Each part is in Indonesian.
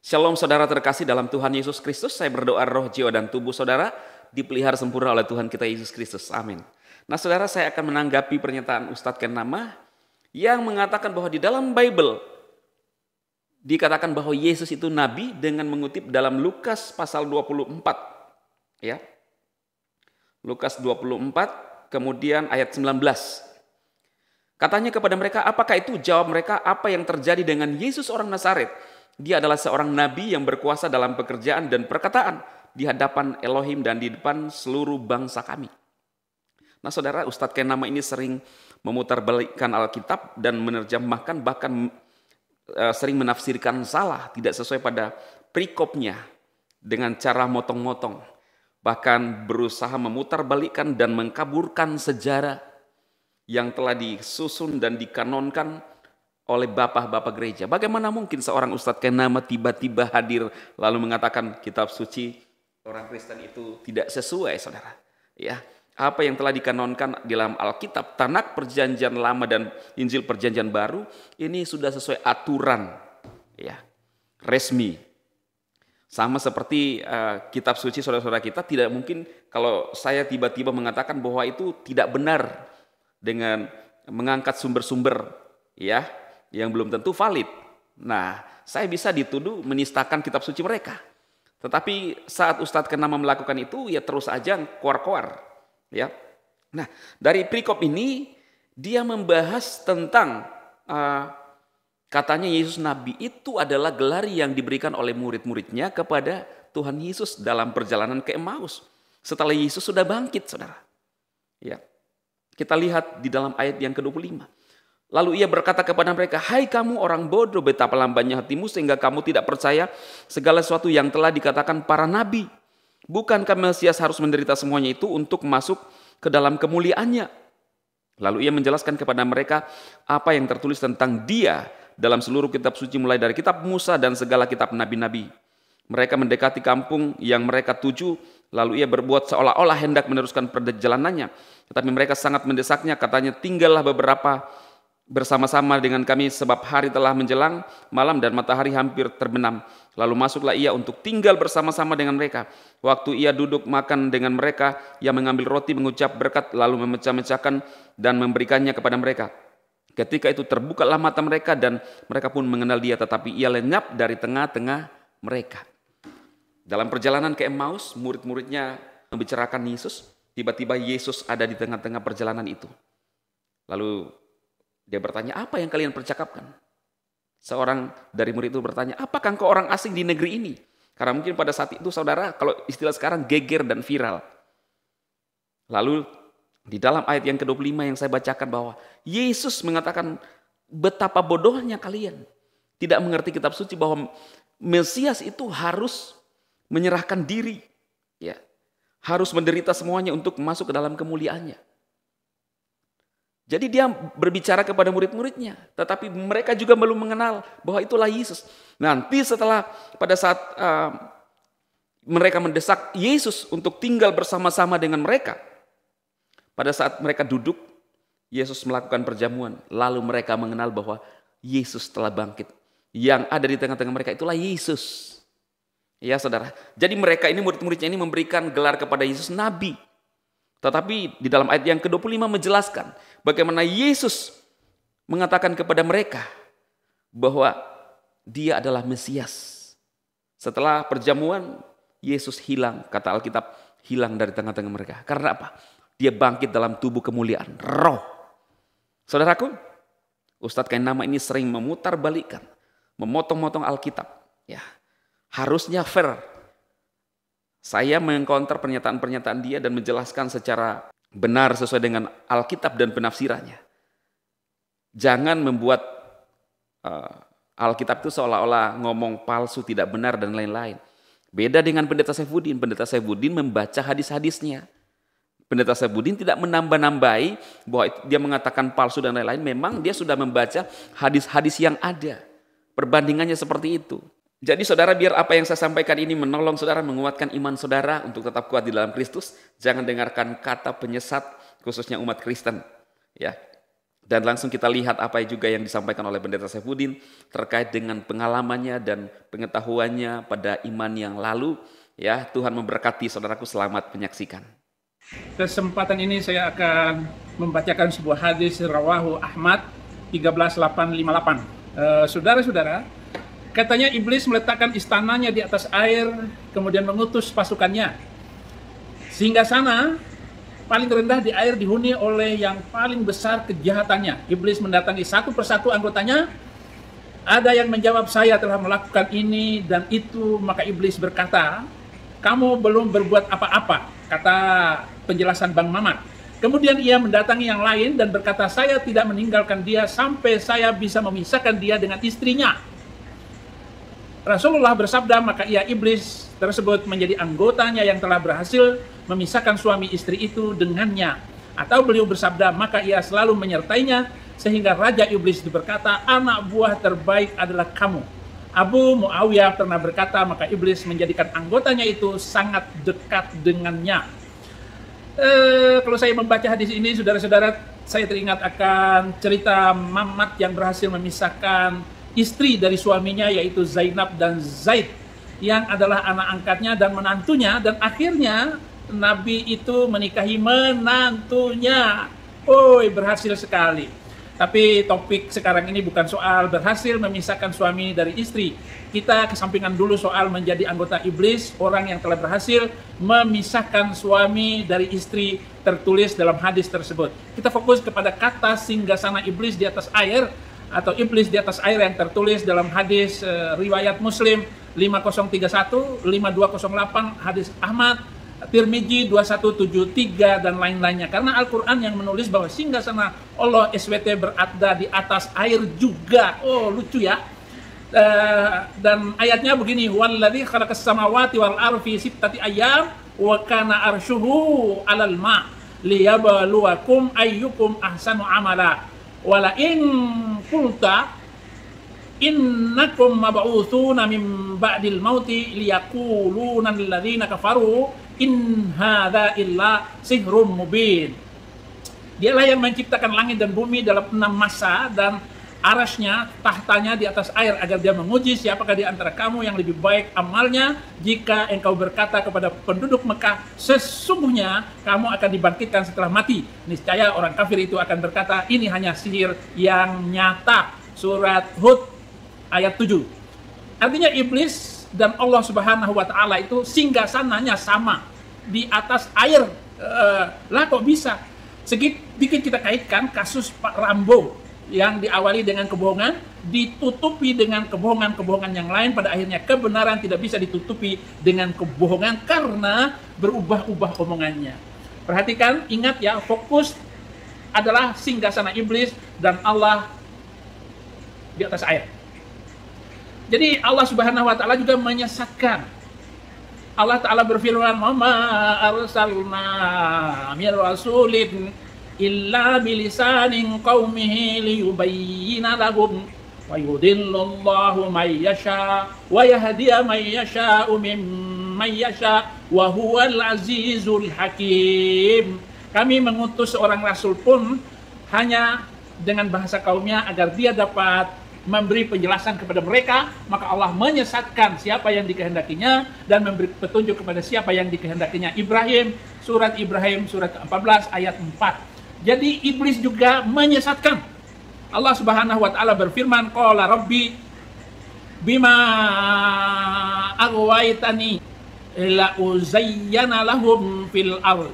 Shalom saudara terkasih dalam Tuhan Yesus Kristus. Saya berdoa roh, jiwa, dan tubuh saudara dipelihara sempurna oleh Tuhan kita Yesus Kristus. Amin. Nah saudara saya akan menanggapi pernyataan Ustadz Kenama yang mengatakan bahwa di dalam Bible dikatakan bahwa Yesus itu nabi dengan mengutip dalam Lukas pasal 24. Ya. Lukas 24 kemudian ayat 19. Katanya kepada mereka, apakah itu? Jawab mereka, apa yang terjadi dengan Yesus orang Nazaret? Dia adalah seorang nabi yang berkuasa dalam pekerjaan dan perkataan di hadapan Elohim dan di depan seluruh bangsa kami. Nah saudara, Ustadz Kenama ini sering memutarbalikkan Alkitab dan menerjemahkan bahkan e, sering menafsirkan salah, tidak sesuai pada prikopnya dengan cara motong-motong. Bahkan berusaha memutarbalikkan dan mengkaburkan sejarah yang telah disusun dan dikanonkan oleh bapak-bapak gereja. Bagaimana mungkin seorang Ustadz Kenama tiba-tiba hadir lalu mengatakan kitab suci orang Kristen itu tidak sesuai saudara. Ya, apa yang telah dikanonkan di dalam Alkitab, Tanak Perjanjian Lama dan Injil Perjanjian Baru ini sudah sesuai aturan ya resmi. Sama seperti uh, kitab suci saudara-saudara kita tidak mungkin kalau saya tiba-tiba mengatakan bahwa itu tidak benar dengan mengangkat sumber-sumber ya yang belum tentu valid. Nah, saya bisa dituduh menistakan kitab suci mereka. Tetapi saat Ustadz Kenama melakukan itu, ya terus aja kuar-kuar. Ya. Nah, dari prikop ini, dia membahas tentang uh, katanya Yesus Nabi itu adalah gelar yang diberikan oleh murid-muridnya kepada Tuhan Yesus dalam perjalanan ke Emmaus. Setelah Yesus sudah bangkit, saudara. Ya. Kita lihat di dalam ayat yang ke-25. Lalu ia berkata kepada mereka, "Hai kamu orang bodoh, betapa lambannya hatimu sehingga kamu tidak percaya segala sesuatu yang telah dikatakan para nabi. Bukankah Mesias harus menderita semuanya itu untuk masuk ke dalam kemuliaannya?" Lalu ia menjelaskan kepada mereka apa yang tertulis tentang dia dalam seluruh kitab suci mulai dari kitab Musa dan segala kitab nabi-nabi. Mereka mendekati kampung yang mereka tuju, lalu ia berbuat seolah-olah hendak meneruskan perjalanannya. Tetapi mereka sangat mendesaknya, katanya tinggallah beberapa bersama-sama dengan kami sebab hari telah menjelang malam dan matahari hampir terbenam. Lalu masuklah ia untuk tinggal bersama-sama dengan mereka. Waktu ia duduk makan dengan mereka, ia mengambil roti mengucap berkat lalu memecah-mecahkan dan memberikannya kepada mereka. Ketika itu terbukalah mata mereka dan mereka pun mengenal dia tetapi ia lenyap dari tengah-tengah mereka. Dalam perjalanan ke Emmaus, murid-muridnya membicarakan Yesus. Tiba-tiba Yesus ada di tengah-tengah perjalanan itu. Lalu dia bertanya, apa yang kalian percakapkan? Seorang dari murid itu bertanya, apakah engkau orang asing di negeri ini? Karena mungkin pada saat itu saudara, kalau istilah sekarang geger dan viral. Lalu di dalam ayat yang ke-25 yang saya bacakan bahwa Yesus mengatakan betapa bodohnya kalian. Tidak mengerti kitab suci bahwa Mesias itu harus menyerahkan diri. ya Harus menderita semuanya untuk masuk ke dalam kemuliaannya. Jadi dia berbicara kepada murid-muridnya, tetapi mereka juga belum mengenal bahwa itulah Yesus. Nanti setelah pada saat uh, mereka mendesak Yesus untuk tinggal bersama-sama dengan mereka, pada saat mereka duduk, Yesus melakukan perjamuan, lalu mereka mengenal bahwa Yesus telah bangkit. Yang ada di tengah-tengah mereka itulah Yesus. Ya saudara, jadi mereka ini murid-muridnya ini memberikan gelar kepada Yesus Nabi. Tetapi di dalam ayat yang ke-25 menjelaskan bagaimana Yesus mengatakan kepada mereka bahwa dia adalah Mesias. Setelah perjamuan, Yesus hilang, kata Alkitab, hilang dari tengah-tengah mereka. Karena apa? Dia bangkit dalam tubuh kemuliaan, roh. Saudaraku, Ustadz kain nama ini sering memutar balikan, memotong-motong Alkitab. Ya, harusnya fair saya mengkonter pernyataan-pernyataan dia dan menjelaskan secara benar sesuai dengan Alkitab dan penafsirannya. Jangan membuat uh, Alkitab itu seolah-olah ngomong palsu, tidak benar, dan lain-lain. Beda dengan pendeta Saifuddin. Pendeta Saifuddin membaca hadis-hadisnya. Pendeta Saifuddin tidak menambah-nambahi bahwa dia mengatakan palsu dan lain-lain. Memang dia sudah membaca hadis-hadis yang ada. Perbandingannya seperti itu. Jadi saudara biar apa yang saya sampaikan ini menolong saudara menguatkan iman saudara untuk tetap kuat di dalam Kristus. Jangan dengarkan kata penyesat khususnya umat Kristen. Ya. Dan langsung kita lihat apa juga yang disampaikan oleh Pendeta Saifuddin terkait dengan pengalamannya dan pengetahuannya pada iman yang lalu. Ya, Tuhan memberkati saudaraku selamat menyaksikan. Kesempatan ini saya akan membacakan sebuah hadis rawahu Ahmad 13858. saudara eh, saudara-saudara, Katanya iblis meletakkan istananya di atas air, kemudian mengutus pasukannya. Sehingga sana paling rendah di air dihuni oleh yang paling besar kejahatannya. Iblis mendatangi satu persatu anggotanya. Ada yang menjawab, saya telah melakukan ini dan itu. Maka iblis berkata, kamu belum berbuat apa-apa, kata penjelasan Bang Mamat. Kemudian ia mendatangi yang lain dan berkata, saya tidak meninggalkan dia sampai saya bisa memisahkan dia dengan istrinya Rasulullah bersabda, maka ia iblis tersebut menjadi anggotanya yang telah berhasil memisahkan suami istri itu dengannya. Atau beliau bersabda, maka ia selalu menyertainya sehingga Raja Iblis berkata, anak buah terbaik adalah kamu. Abu Muawiyah pernah berkata, maka Iblis menjadikan anggotanya itu sangat dekat dengannya. E, kalau saya membaca hadis ini, saudara-saudara, saya teringat akan cerita mamat yang berhasil memisahkan istri dari suaminya yaitu Zainab dan Zaid yang adalah anak angkatnya dan menantunya dan akhirnya Nabi itu menikahi menantunya. Oi, berhasil sekali. Tapi topik sekarang ini bukan soal berhasil memisahkan suami dari istri. Kita kesampingan dulu soal menjadi anggota iblis, orang yang telah berhasil memisahkan suami dari istri tertulis dalam hadis tersebut. Kita fokus kepada kata singgasana iblis di atas air atau iblis di atas air yang tertulis dalam hadis e, riwayat Muslim 5031, 5208 hadis Ahmad, Tirmiji 2173 dan lain-lainnya. Karena Al-Qur'an yang menulis bahwa singgah sana Allah SWT berada di atas air juga. Oh, lucu ya. E, dan ayatnya begini wallazi khalaqas samawati wal arfi sittati ayam wa kana arsyuhu alal ma liyabluwakum ayyukum ahsanu amala wala in qulta innakum mab'utsuna min ba'dil mauti liyaquluna alladziina kafaru in hadza illa sihrum mubin dialah yang menciptakan langit dan bumi dalam enam masa dan arasnya, tahtanya di atas air agar dia menguji siapakah di antara kamu yang lebih baik amalnya jika engkau berkata kepada penduduk Mekah sesungguhnya kamu akan dibangkitkan setelah mati niscaya orang kafir itu akan berkata ini hanya sihir yang nyata surat Hud ayat 7 artinya iblis dan Allah Subhanahu wa taala itu singgah sananya sama di atas air e, lah kok bisa sedikit kita kaitkan kasus Pak Rambo yang diawali dengan kebohongan ditutupi dengan kebohongan-kebohongan yang lain pada akhirnya kebenaran tidak bisa ditutupi dengan kebohongan karena berubah-ubah omongannya. Perhatikan, ingat ya, fokus adalah singgasana iblis dan Allah di atas air. Jadi Allah Subhanahu wa taala juga menyesatkan. Allah taala berfirman, Mama arsalna mir rasulin إلا بلسان قومه ليبين لهم ويضل الله من يشاء ويهدي من يشاء ممن يشاء وهو azizul hakim kami mengutus seorang rasul pun hanya dengan bahasa kaumnya agar dia dapat memberi penjelasan kepada mereka, maka Allah menyesatkan siapa yang dikehendakinya dan memberi petunjuk kepada siapa yang dikehendakinya. Ibrahim, surat Ibrahim, surat 14 ayat 4. Jadi iblis juga menyesatkan. Allah Subhanahu wa taala berfirman, "Qala rabbi bima aghwaytani la uzayyana lahum fil ardh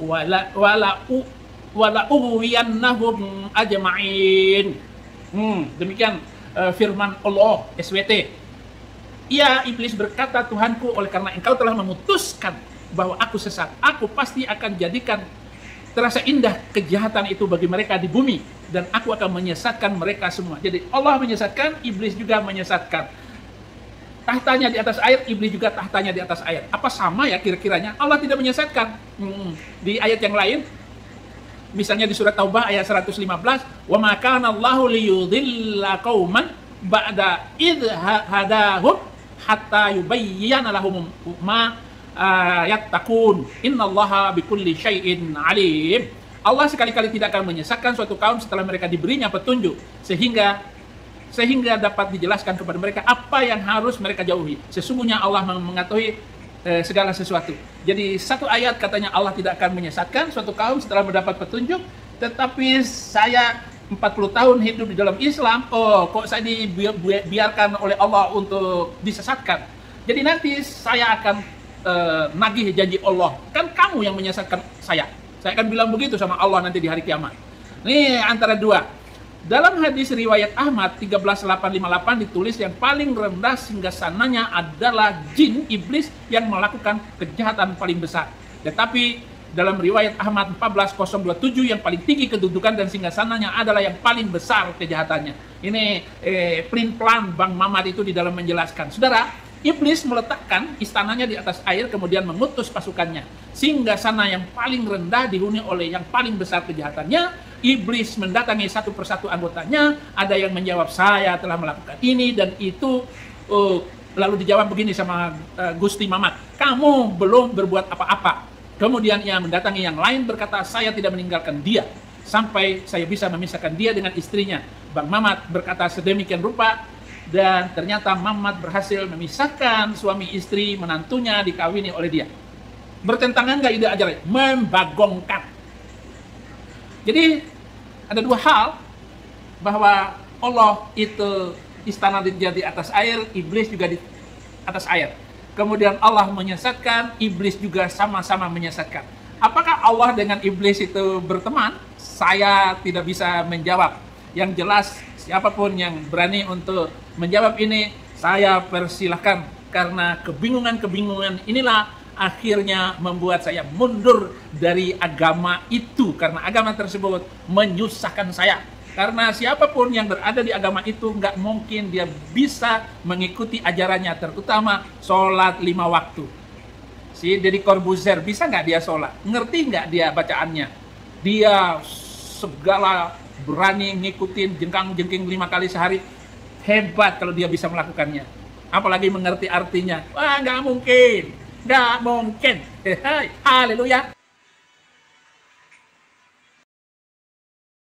wala wala u, wala ughwiyannahum ajma'in." Hmm, demikian uh, firman Allah SWT. Ia iblis berkata, "Tuhanku, oleh karena engkau telah memutuskan bahwa aku sesat, aku pasti akan jadikan terasa indah kejahatan itu bagi mereka di bumi dan aku akan menyesatkan mereka semua. Jadi Allah menyesatkan, iblis juga menyesatkan. Tahtanya di atas air, iblis juga tahtanya di atas air. Apa sama ya kira-kiranya? Allah tidak menyesatkan. Hmm. Di ayat yang lain, misalnya di surat Taubah ayat 115, "Wa ma Allahu liyudhilla qauman ba'da idh hadahum hatta yubayyana lahum ma uh, eh, takun innallaha bikulli syai'in alim Allah sekali-kali tidak akan menyesatkan suatu kaum setelah mereka diberinya petunjuk sehingga sehingga dapat dijelaskan kepada mereka apa yang harus mereka jauhi. Sesungguhnya Allah mengetahui eh, segala sesuatu. Jadi satu ayat katanya Allah tidak akan menyesatkan suatu kaum setelah mendapat petunjuk, tetapi saya 40 tahun hidup di dalam Islam, oh kok saya dibiarkan oleh Allah untuk disesatkan. Jadi nanti saya akan uh, nagih janji Allah. Kan kamu yang menyesatkan saya. Saya akan bilang begitu sama Allah nanti di hari kiamat. Nih antara dua. Dalam hadis riwayat Ahmad 13858 ditulis yang paling rendah singgasananya adalah jin iblis yang melakukan kejahatan paling besar. Tetapi dalam riwayat Ahmad 14027 yang paling tinggi kedudukan dan singgasananya adalah yang paling besar kejahatannya. Ini eh, plan pelan Bang Mamat itu di dalam menjelaskan. Saudara, Iblis meletakkan istananya di atas air kemudian mengutus pasukannya. Sehingga sana yang paling rendah dihuni oleh yang paling besar kejahatannya. Iblis mendatangi satu persatu anggotanya. Ada yang menjawab saya telah melakukan ini dan itu. Uh, lalu dijawab begini sama uh, Gusti Mamat. Kamu belum berbuat apa-apa. Kemudian ia mendatangi yang lain berkata saya tidak meninggalkan dia. Sampai saya bisa memisahkan dia dengan istrinya. Bang Mamat berkata sedemikian rupa dan ternyata Mamat berhasil memisahkan suami istri menantunya dikawini oleh dia. Bertentangan nggak ide ajaran? Membagongkan. Jadi ada dua hal bahwa Allah itu istana di atas air, iblis juga di atas air. Kemudian Allah menyesatkan, iblis juga sama-sama menyesatkan. Apakah Allah dengan iblis itu berteman? Saya tidak bisa menjawab. Yang jelas Siapapun yang berani untuk menjawab ini, saya persilahkan karena kebingungan-kebingungan inilah akhirnya membuat saya mundur dari agama itu karena agama tersebut menyusahkan saya. Karena siapapun yang berada di agama itu nggak mungkin dia bisa mengikuti ajarannya, terutama sholat lima waktu. Si Deddy Corbuzier bisa nggak dia sholat? Ngerti nggak dia bacaannya? Dia segala berani ngikutin jengkang-jengking lima kali sehari, hebat kalau dia bisa melakukannya. Apalagi mengerti artinya. Wah, nggak mungkin. Nggak mungkin. hehehe Haleluya.